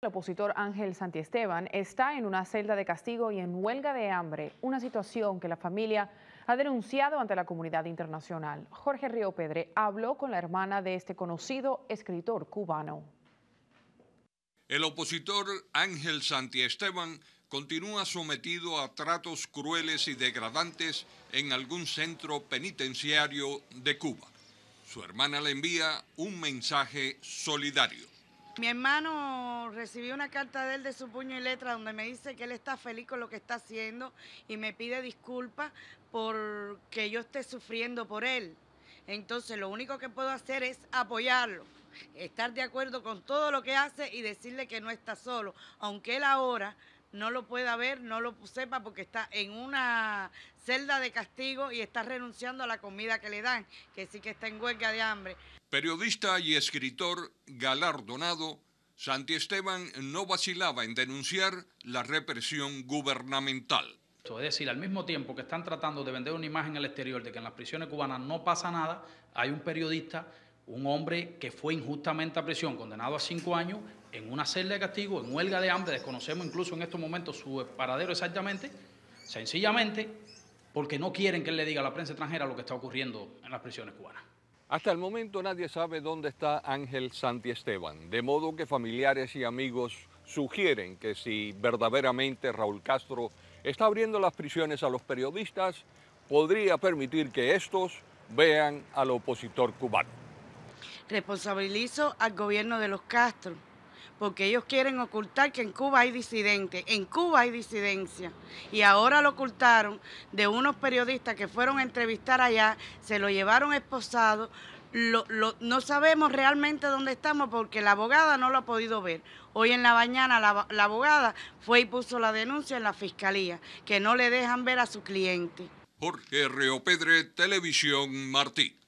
El opositor Ángel Santiesteban está en una celda de castigo y en huelga de hambre, una situación que la familia ha denunciado ante la comunidad internacional. Jorge Río Pedre habló con la hermana de este conocido escritor cubano. El opositor Ángel Santiesteban continúa sometido a tratos crueles y degradantes en algún centro penitenciario de Cuba. Su hermana le envía un mensaje solidario. Mi hermano recibió una carta de él de su puño y letra donde me dice que él está feliz con lo que está haciendo y me pide disculpas por que yo esté sufriendo por él. Entonces lo único que puedo hacer es apoyarlo, estar de acuerdo con todo lo que hace y decirle que no está solo, aunque él ahora no lo pueda ver, no lo sepa, porque está en una celda de castigo y está renunciando a la comida que le dan, que sí que está en huelga de hambre. Periodista y escritor galardonado, Santi Esteban no vacilaba en denunciar la represión gubernamental. Es decir, al mismo tiempo que están tratando de vender una imagen al exterior de que en las prisiones cubanas no pasa nada, hay un periodista un hombre que fue injustamente a prisión, condenado a cinco años, en una celda de castigo, en huelga de hambre, desconocemos incluso en estos momentos su paradero exactamente, sencillamente porque no quieren que él le diga a la prensa extranjera lo que está ocurriendo en las prisiones cubanas. Hasta el momento nadie sabe dónde está Ángel Santi Esteban, de modo que familiares y amigos sugieren que si verdaderamente Raúl Castro está abriendo las prisiones a los periodistas, podría permitir que estos vean al opositor cubano responsabilizo al gobierno de los Castro, porque ellos quieren ocultar que en Cuba hay disidentes, en Cuba hay disidencia, y ahora lo ocultaron de unos periodistas que fueron a entrevistar allá, se lo llevaron esposado, no sabemos realmente dónde estamos porque la abogada no lo ha podido ver. Hoy en la mañana la, abogada fue y puso la denuncia en la fiscalía, que no le dejan ver a su cliente. Jorge Pedre, Televisión Martí.